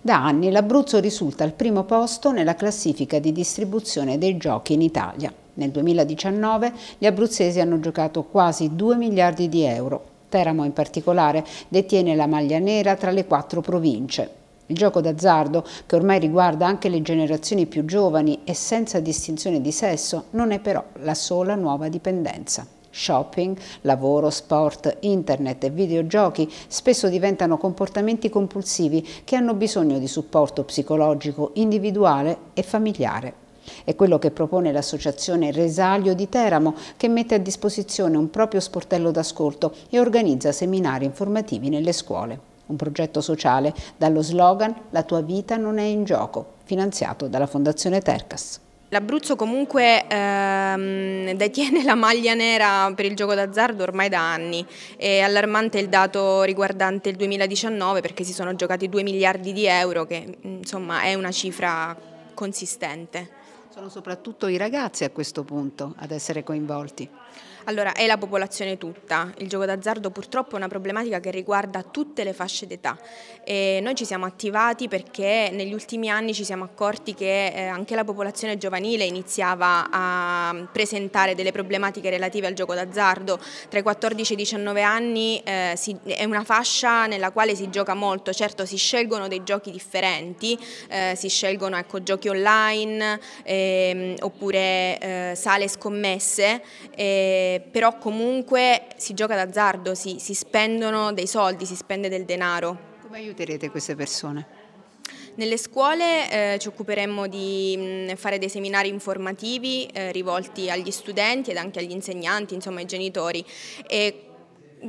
Da anni l'Abruzzo risulta al primo posto nella classifica di distribuzione dei giochi in Italia. Nel 2019 gli abruzzesi hanno giocato quasi 2 miliardi di euro. Teramo in particolare detiene la maglia nera tra le quattro province. Il gioco d'azzardo, che ormai riguarda anche le generazioni più giovani e senza distinzione di sesso, non è però la sola nuova dipendenza. Shopping, lavoro, sport, internet e videogiochi spesso diventano comportamenti compulsivi che hanno bisogno di supporto psicologico individuale e familiare. È quello che propone l'associazione Resalio di Teramo che mette a disposizione un proprio sportello d'ascolto e organizza seminari informativi nelle scuole. Un progetto sociale dallo slogan La tua vita non è in gioco, finanziato dalla Fondazione Tercas. L'Abruzzo comunque ehm, detiene la maglia nera per il gioco d'azzardo ormai da anni. È allarmante il dato riguardante il 2019 perché si sono giocati 2 miliardi di euro che insomma è una cifra consistente. Sono soprattutto i ragazzi a questo punto ad essere coinvolti. Allora, è la popolazione tutta. Il gioco d'azzardo purtroppo è una problematica che riguarda tutte le fasce d'età. noi ci siamo attivati perché negli ultimi anni ci siamo accorti che eh, anche la popolazione giovanile iniziava a presentare delle problematiche relative al gioco d'azzardo. Tra i 14 e i 19 anni eh, si, è una fascia nella quale si gioca molto. Certo, si scelgono dei giochi differenti, eh, si scelgono ecco, giochi online, eh, eh, oppure eh, sale scommesse, eh, però comunque si gioca d'azzardo, si, si spendono dei soldi, si spende del denaro. Come aiuterete queste persone? Nelle scuole eh, ci occuperemo di mh, mm, fare dei seminari informativi eh, rivolti agli studenti ed anche agli insegnanti, insomma ai genitori e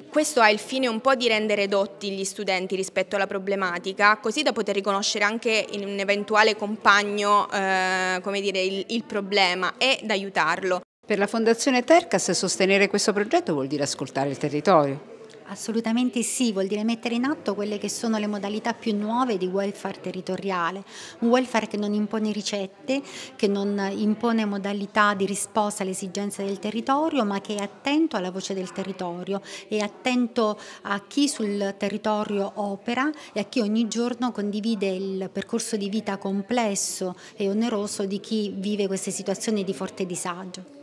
questo ha il fine un po' di rendere dotti gli studenti rispetto alla problematica, così da poter riconoscere anche in un eventuale compagno eh, dire, il, il problema ed aiutarlo. Per la Fondazione Tercas sostenere questo progetto vuol dire ascoltare il territorio. Assolutamente sì, vuol dire mettere in atto quelle che sono le modalità più nuove di welfare territoriale, un welfare che non impone ricette, che non impone modalità di risposta alle esigenze del territorio, ma che è attento alla voce del territorio, è attento a chi sul territorio opera e a chi ogni giorno condivide il percorso di vita complesso e oneroso di chi vive queste situazioni di forte disagio.